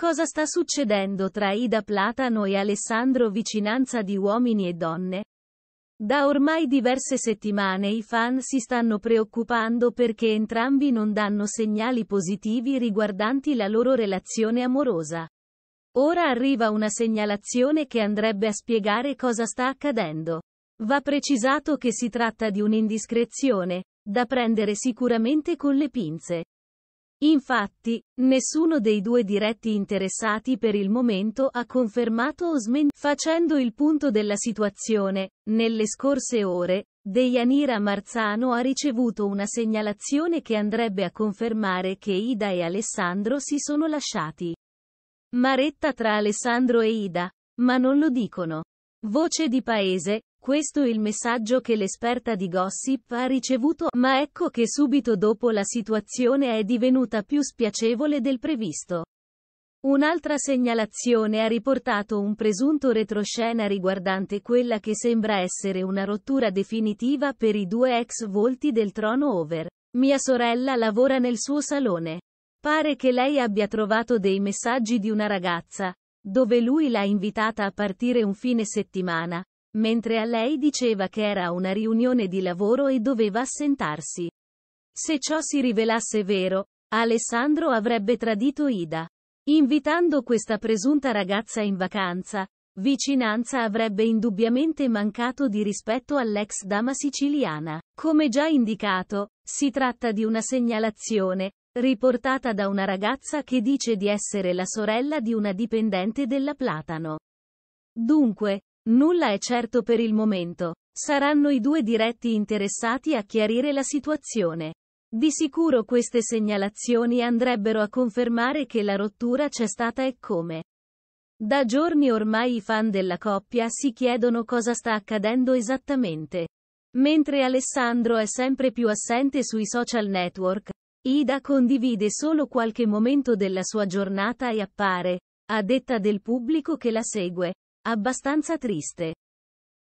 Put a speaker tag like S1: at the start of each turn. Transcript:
S1: Cosa sta succedendo tra Ida Platano e Alessandro Vicinanza di Uomini e Donne? Da ormai diverse settimane i fan si stanno preoccupando perché entrambi non danno segnali positivi riguardanti la loro relazione amorosa. Ora arriva una segnalazione che andrebbe a spiegare cosa sta accadendo. Va precisato che si tratta di un'indiscrezione, da prendere sicuramente con le pinze. Infatti, nessuno dei due diretti interessati per il momento ha confermato o smentito. Facendo il punto della situazione, nelle scorse ore, Deianira Marzano ha ricevuto una segnalazione che andrebbe a confermare che Ida e Alessandro si sono lasciati. Maretta tra Alessandro e Ida, ma non lo dicono. Voce di paese, questo è il messaggio che l'esperta di gossip ha ricevuto, ma ecco che subito dopo la situazione è divenuta più spiacevole del previsto. Un'altra segnalazione ha riportato un presunto retroscena riguardante quella che sembra essere una rottura definitiva per i due ex volti del trono over. Mia sorella lavora nel suo salone. Pare che lei abbia trovato dei messaggi di una ragazza, dove lui l'ha invitata a partire un fine settimana, mentre a lei diceva che era una riunione di lavoro e doveva assentarsi. Se ciò si rivelasse vero, Alessandro avrebbe tradito Ida. Invitando questa presunta ragazza in vacanza, vicinanza avrebbe indubbiamente mancato di rispetto all'ex dama siciliana. Come già indicato, si tratta di una segnalazione, riportata da una ragazza che dice di essere la sorella di una dipendente della Platano. Dunque, Nulla è certo per il momento. Saranno i due diretti interessati a chiarire la situazione. Di sicuro queste segnalazioni andrebbero a confermare che la rottura c'è stata e come. Da giorni ormai i fan della coppia si chiedono cosa sta accadendo esattamente. Mentre Alessandro è sempre più assente sui social network, Ida condivide solo qualche momento della sua giornata e appare, a detta del pubblico che la segue, Abbastanza triste.